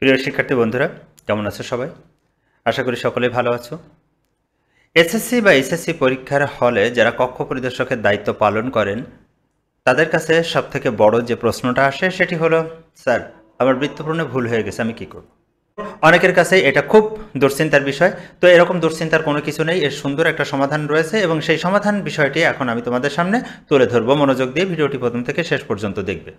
প্রিয় শিক্ষার্থী বন্ধুরা কেমন আছো সবাই আশা করি সকলে ভালো আছো এসএসসি বা এসএসসি পরীক্ষার হলে যারা কক্ষ পরিদর্শকের দায়িত্ব পালন করেন তাদের কাছে সবথেকে বড় যে প্রশ্নটা আসে সেটি হলো স্যার আমার বৃত্তপূর্ণে ভুল হয়ে গেছে আমি কি করব অনেকের কাছে এটা খুব দুশ্চিন্তার বিষয় তো এরকম দুশ্চিন্তার কোনো কিছু নেই এর সুন্দর একটা সমাধান রয়েছে এবং সেই সমাধান বিষয়টি এখন আমি তোমাদের সামনে তুলে ধরবো মনোযোগ দিয়ে ভিডিওটি প্রথম থেকে শেষ পর্যন্ত দেখবে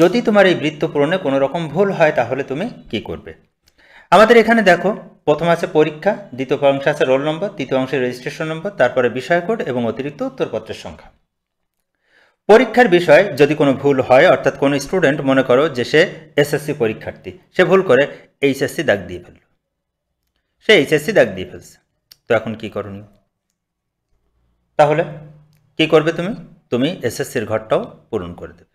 যদি তোমার এই বৃত্ত পূরণে কোনো রকম ভুল হয় তাহলে তুমি কি করবে আমাদের এখানে দেখো প্রথম আছে পরীক্ষা দ্বিতীয় অংশে আছে রোল নম্বর তৃতীয় অংশে রেজিস্ট্রেশন নম্বর তারপরে বিষয় কোড এবং অতিরিক্ত উত্তরপত্রের সংখ্যা পরীক্ষার বিষয় যদি কোনো ভুল হয় অর্থাৎ কোনো স্টুডেন্ট মনে করো যে সে এসএসসি পরীক্ষার্থী সে ভুল করে এইচএসসি দাগ দিয়ে ফেলল সে এইচএসসি দাগ দিয়ে ফেলছে তো এখন কি করণীয় তাহলে কি করবে তুমি তুমি এসএসসির ঘরটাও পূরণ করে দেবে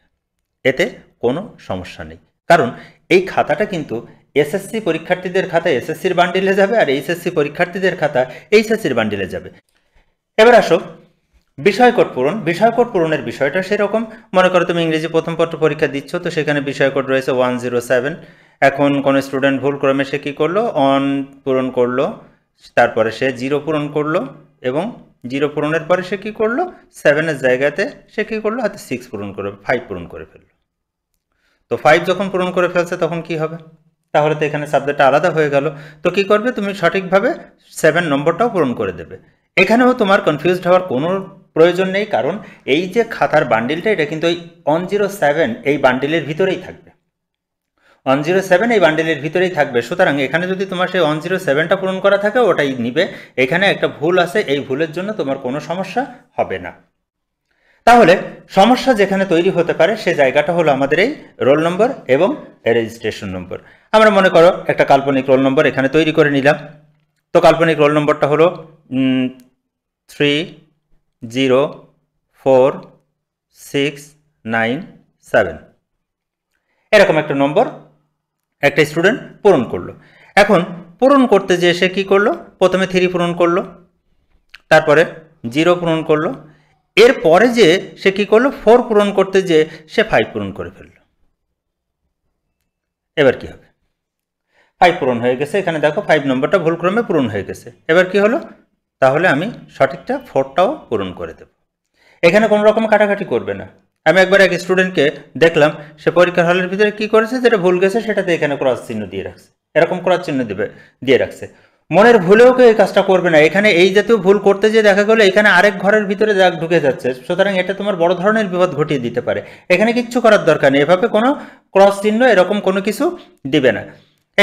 এতে কোনো সমস্যা নেই কারণ এই খাতাটা কিন্তু এসএসসি পরীক্ষার্থীদের খাতা এসএসসির বান্ডিলে যাবে আর এইচএসসি পরীক্ষার্থীদের খাতা এইচএসসির বান্ডিলে যাবে এবার আসো বিষয়কোট পূরণ বিষয়কোট পূরণের বিষয়টা সেরকম মনে করো তুমি ইংরেজি প্রথম পত্র পরীক্ষা দিচ্ছ তো সেখানে বিষয়কোট রয়েছে ওয়ান জিরো সেভেন এখন কোনো স্টুডেন্ট ভুল ক্রমে সে কী করলো অন পূরণ করলো তারপরে সে জিরো পূরণ করলো এবং জিরো পূরণের পরে সে কী করলো সেভেনের জায়গাতে সে কী করলো হাতে সিক্স পূরণ করে ফাইভ পূরণ করে ফেললো তো ফাইভ যখন পূরণ করে ফেলছে তখন কি হবে তাহলে তো এখানে সাবজেক্টটা আলাদা হয়ে গেল তো কি করবে তুমি সঠিকভাবে সেভেন নম্বরটাও পূরণ করে দেবে এখানেও তোমার কনফিউজড হওয়ার কোনো প্রয়োজন নেই কারণ এই যে খাতার বান্ডিলটা এটা কিন্তু ওই ওয়ান জিরো সেভেন এই বান্ডিলের ভিতরেই থাকবে ওয়ান জিরো সেভেন এই বান্ডিলের ভিতরেই থাকবে সুতরাং এখানে যদি তোমার সেই ওয়ান জিরো সেভেনটা পূরণ করা থাকে ওটাই নিবে এখানে একটা ভুল আছে এই ভুলের জন্য তোমার কোনো সমস্যা হবে না তাহলে সমস্যা যেখানে তৈরি হতে পারে সে জায়গাটা হলো আমাদের এই রোল নম্বর এবং রেজিস্ট্রেশন নম্বর আমরা মনে করো একটা কাল্পনিক রোল নম্বর এখানে তৈরি করে নিলাম তো কাল্পনিক রোল নম্বরটা হলো three zero four six nine seven এরকম একটা নম্বর একটা স্টুডেন্ট পূরণ করলো এখন পূরণ করতে যেয়ে সে কী করলো প্রথমে থ্রি পূরণ করলো তারপরে জিরো পূরণ করলো এর পরে যে সে কি করলো ফোর পূরণ করতে যে সে ফাইভ পূরণ করে ফেলল এবার কি হবে ফাইভ পূরণ হয়ে গেছে এখানে দেখো ফাইভ নম্বরটা ভুলক্রমে পূরণ হয়ে গেছে এবার কি হলো তাহলে আমি সঠিকটা ফোরটাও পূরণ করে দেব এখানে কোনো রকম কাটাকাটি করবে না আমি একবার এক স্টুডেন্টকে দেখলাম সে পরীক্ষার হলের ভিতরে কি করেছে যেটা ভুল গেছে সেটাতে এখানে ক্রস চিহ্ন দিয়ে রাখছে এরকম ক্রস চিহ্ন দিবে দিয়ে রাখছে মনের ভুলেও কেউ এই কাজটা করবে না এখানে এই জাতীয় ভুল করতে যে দেখা গেলো এখানে আরেক ঘরের ভিতরে দাগ ঢুকে যাচ্ছে সুতরাং এটা তোমার বড় ধরনের বিপদ ঘটিয়ে দিতে পারে এখানে কিচ্ছু করার দরকার নেই এভাবে কোনো ক্রস চিহ্ন এরকম কোনো কিছু দিবে না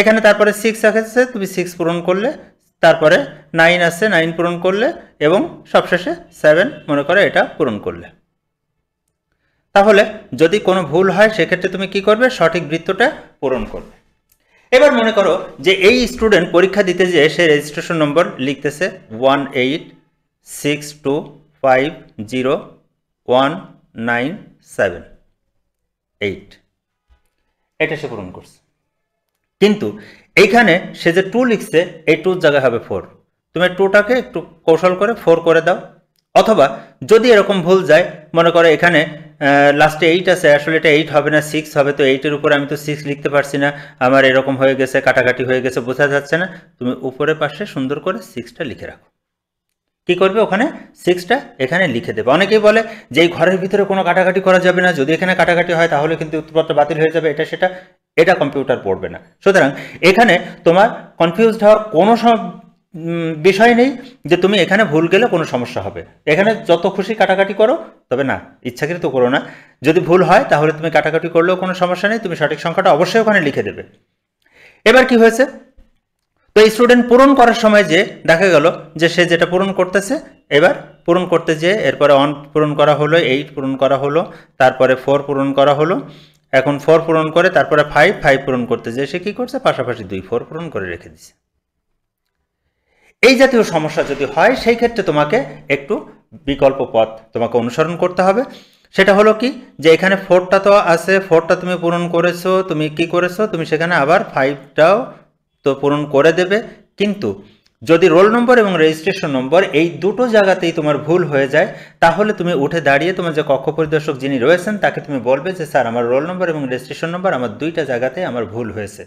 এখানে তারপরে সিক্স আছে তুমি সিক্স পূরণ করলে তারপরে নাইন আসছে নাইন পূরণ করলে এবং সবশেষে সেভেন মনে করে এটা পূরণ করলে তাহলে যদি কোনো ভুল হয় সেক্ষেত্রে তুমি কি করবে সঠিক বৃত্তটা পূরণ করবে এবার মনে করো যে এই স্টুডেন্ট পরীক্ষা দিতে যেয়ে সে রেজিস্ট্রেশন নম্বর লিখতেছে one eight six two five zero one nine seven eight এটা সে পূরণ করছে কিন্তু এইখানে সে যে টু লিখছে এই টুর জায়গায় হবে ফোর তুমি টুটাকে একটু কৌশল করে ফোর করে দাও অথবা যদি এরকম ভুল যায় মনে করো এখানে লাস্টে এইট আছে আসলে এটা এইট হবে না সিক্স হবে তো এইটের উপরে আমি তো সিক্স লিখতে পারছি না আমার এরকম হয়ে গেছে কাটাকাটি হয়ে গেছে বোঝা যাচ্ছে না তুমি উপরে পাশে সুন্দর করে সিক্সটা লিখে রাখো কি করবে ওখানে সিক্সটা এখানে লিখে দেবে অনেকেই বলে যে এই ঘরের ভিতরে কোনো কাটাকাটি করা যাবে না যদি এখানে কাটাকাটি হয় তাহলে কিন্তু উত্তরপত্র বাতিল হয়ে যাবে এটা সেটা এটা কম্পিউটার পড়বে না সুতরাং এখানে তোমার কনফিউজড হওয়ার কোনো বিষয় নেই যে তুমি এখানে ভুল গেলে কোনো সমস্যা হবে এখানে যত খুশি কাটাকাটি করো তবে না ইচ্ছাকৃত করো না যদি ভুল হয় তাহলে তুমি কাটাকাটি করলেও কোনো সমস্যা নেই তুমি সঠিক সংখ্যাটা অবশ্যই ওখানে লিখে দেবে এবার কি হয়েছে তো স্টুডেন্ট পূরণ করার সময় যে দেখা গেল যে সে যেটা পূরণ করতেছে এবার পূরণ করতে যেয়ে এরপরে অন পূরণ করা হলো এইট পূরণ করা হলো তারপরে ফোর পূরণ করা হলো এখন ফোর পূরণ করে তারপরে ফাইভ ফাইভ পূরণ করতে যেয়ে সে কী করছে পাশাপাশি দুই ফোর পূরণ করে রেখে দিছে এই জাতীয় সমস্যা যদি হয় সেই ক্ষেত্রে তোমাকে একটু বিকল্প পথ তোমাকে অনুসরণ করতে হবে সেটা হলো কি যে এখানে ফোরটা তো আছে ফোরটা তুমি পূরণ করেছো তুমি কি করেছো তুমি সেখানে আবার ফাইভটাও তো পূরণ করে দেবে কিন্তু যদি রোল নম্বর এবং রেজিস্ট্রেশন নম্বর এই দুটো জায়গাতেই তোমার ভুল হয়ে যায় তাহলে তুমি উঠে দাঁড়িয়ে তোমার যে কক্ষ পরিদর্শক যিনি রয়েছেন তাকে তুমি বলবে যে স্যার আমার রোল নম্বর এবং রেজিস্ট্রেশন নম্বর আমার দুইটা জায়গাতে আমার ভুল হয়েছে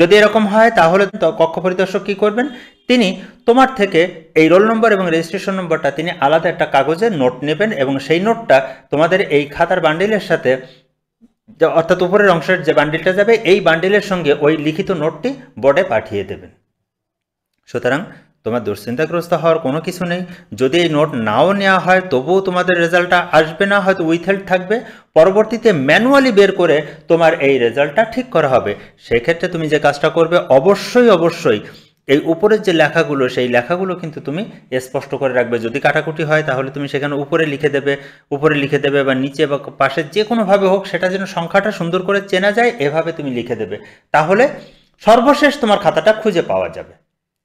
যদি এরকম হয় তাহলে তো কক্ষ পরিদর্শক কী করবেন তিনি তোমার থেকে এই রোল নম্বর এবং রেজিস্ট্রেশন নম্বরটা তিনি আলাদা একটা কাগজে নোট নেবেন এবং সেই নোটটা তোমাদের এই খাতার বান্ডিলের সাথে অর্থাৎ উপরের অংশের যে বান্ডিলটা যাবে এই বান্ডিলের সঙ্গে ওই লিখিত নোটটি বোর্ডে পাঠিয়ে দেবেন সুতরাং তোমার দুশ্চিন্তাগ্রস্ত হওয়ার কোনো কিছু নেই যদি এই নোট নাও নেওয়া হয় তবুও তোমাদের রেজাল্টটা আসবে না হয়তো উইথহেল্ড থাকবে পরবর্তীতে ম্যানুয়ালি বের করে তোমার এই রেজাল্টটা ঠিক করা হবে সেক্ষেত্রে তুমি যে কাজটা করবে অবশ্যই অবশ্যই এই উপরের যে লেখাগুলো সেই লেখাগুলো কিন্তু তুমি স্পষ্ট করে রাখবে যদি কাটাকুটি হয় তাহলে তুমি সেখানে উপরে লিখে দেবে উপরে লিখে দেবে বা নিচে বা পাশে যে কোনোভাবে হোক সেটা যেন সংখ্যাটা সুন্দর করে চেনা যায় এভাবে তুমি লিখে দেবে তাহলে সর্বশেষ তোমার খাতাটা খুঁজে পাওয়া যাবে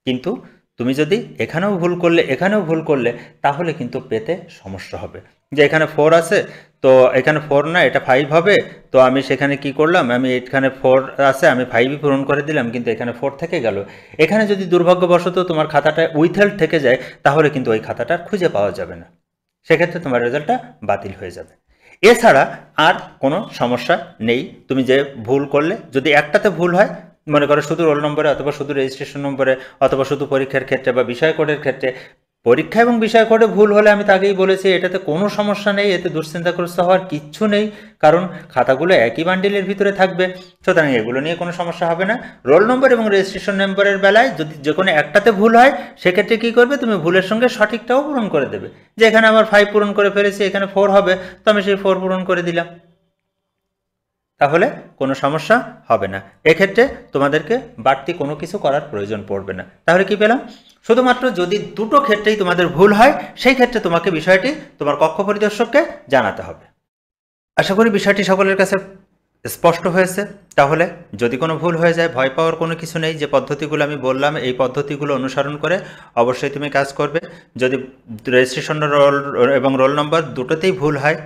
কিন্তু তুমি যদি এখানেও ভুল করলে এখানেও ভুল করলে তাহলে কিন্তু পেতে সমস্যা হবে যে এখানে ফোর আছে তো এখানে ফোর না এটা ফাইভ হবে তো আমি সেখানে কি করলাম আমি এখানে ফোর আছে আমি ফাইভই পূরণ করে দিলাম কিন্তু এখানে ফোর থেকে গেল এখানে যদি দুর্ভাগ্যবশত তোমার খাতাটা উইথেল থেকে যায় তাহলে কিন্তু ওই খাতাটা খুঁজে পাওয়া যাবে না সেক্ষেত্রে তোমার রেজাল্টটা বাতিল হয়ে যাবে এছাড়া আর কোনো সমস্যা নেই তুমি যে ভুল করলে যদি একটাতে ভুল হয় মনে করো শুধু রোল নম্বরে অথবা শুধু রেজিস্ট্রেশন নম্বরে অথবা শুধু পরীক্ষার ক্ষেত্রে বা বিষয় কোডের ক্ষেত্রে পরীক্ষা এবং বিষয় কোডে ভুল হলে আমি তাকেই বলেছি এটাতে কোনো সমস্যা নেই এতে দুশ্চিন্তাগ্রস্ত হওয়ার কিচ্ছু নেই কারণ খাতাগুলো একই বান্ডিলের ভিতরে থাকবে সুতরাং এগুলো নিয়ে কোনো সমস্যা হবে না রোল নম্বর এবং রেজিস্ট্রেশন নম্বরের বেলায় যদি যে কোনো একটাতে ভুল হয় সেক্ষেত্রে কী করবে তুমি ভুলের সঙ্গে সঠিকটাও পূরণ করে দেবে যে এখানে আমার ফাইভ পূরণ করে ফেলেছি এখানে ফোর হবে তো আমি সেই ফোর পূরণ করে দিলাম তাহলে কোনো সমস্যা হবে না এক্ষেত্রে তোমাদেরকে বাড়তি কোনো কিছু করার প্রয়োজন পড়বে না তাহলে কি পেলাম শুধুমাত্র যদি দুটো ক্ষেত্রেই তোমাদের ভুল হয় সেই ক্ষেত্রে তোমাকে বিষয়টি তোমার কক্ষ পরিদর্শককে জানাতে হবে আশা করি বিষয়টি সকলের কাছে স্পষ্ট হয়েছে তাহলে যদি কোনো ভুল হয়ে যায় ভয় পাওয়ার কোনো কিছু নেই যে পদ্ধতিগুলো আমি বললাম এই পদ্ধতিগুলো অনুসরণ করে অবশ্যই তুমি কাজ করবে যদি রেজিস্ট্রেশন রোল এবং রোল নম্বর দুটোতেই ভুল হয়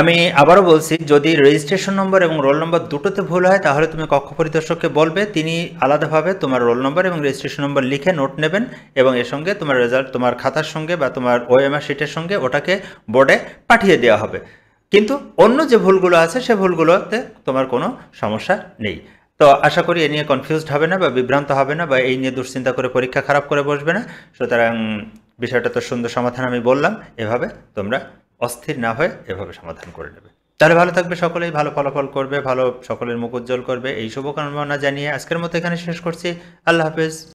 আমি আবারও বলছি যদি রেজিস্ট্রেশন নম্বর এবং রোল নম্বর দুটোতে ভুল হয় তাহলে তুমি কক্ষ পরিদর্শককে বলবে তিনি আলাদাভাবে তোমার রোল নম্বর এবং রেজিস্ট্রেশন নম্বর লিখে নোট নেবেন এবং এর সঙ্গে তোমার রেজাল্ট তোমার খাতার সঙ্গে বা তোমার ওএমআর শিটের সঙ্গে ওটাকে বোর্ডে পাঠিয়ে দেওয়া হবে কিন্তু অন্য যে ভুলগুলো আছে সে ভুলগুলোতে তোমার কোনো সমস্যা নেই তো আশা করি এ নিয়ে কনফিউজড হবে না বা বিভ্রান্ত হবে না বা এই নিয়ে দুশ্চিন্তা করে পরীক্ষা খারাপ করে বসবে না সুতরাং বিষয়টা তো সুন্দর সমাধান আমি বললাম এভাবে তোমরা অস্থির না হয়ে এভাবে সমাধান করে নেবে তাহলে ভালো থাকবে সকলেই ভালো ফলাফল করবে ভালো সকলের মুখ উজ্জ্বল করবে এই শুভকামনা জানিয়ে আজকের মতো এখানে শেষ করছি আল্লাহ হাফেজ